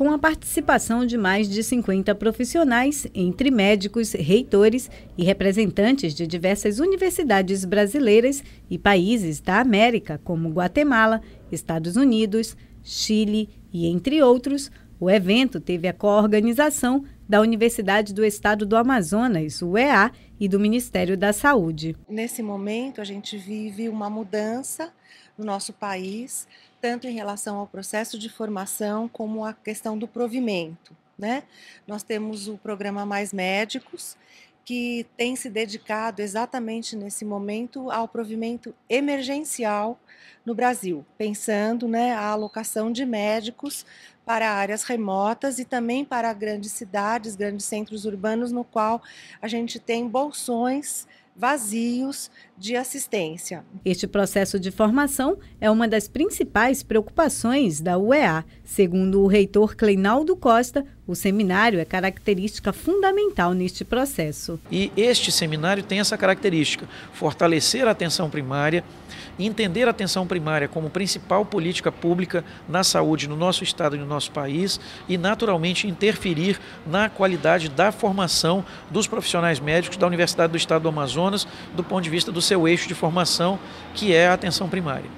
com a participação de mais de 50 profissionais, entre médicos, reitores e representantes de diversas universidades brasileiras e países da América, como Guatemala, Estados Unidos, Chile e entre outros. O evento teve a coorganização da Universidade do Estado do Amazonas, UEA, e do Ministério da Saúde. Nesse momento, a gente vive uma mudança no nosso país, tanto em relação ao processo de formação como à questão do provimento. Né? Nós temos o programa Mais Médicos, que tem se dedicado exatamente nesse momento ao provimento emergencial no Brasil, pensando né, a alocação de médicos para áreas remotas e também para grandes cidades, grandes centros urbanos, no qual a gente tem bolsões vazios de assistência. Este processo de formação é uma das principais preocupações da UEA, segundo o reitor Cleinaldo Costa, o seminário é característica fundamental neste processo. E este seminário tem essa característica: fortalecer a atenção primária, entender a atenção primária como principal política pública na saúde no nosso estado e no nosso país e, naturalmente, interferir na qualidade da formação dos profissionais médicos da Universidade do Estado do Amazonas, do ponto de vista do seu eixo de formação, que é a atenção primária.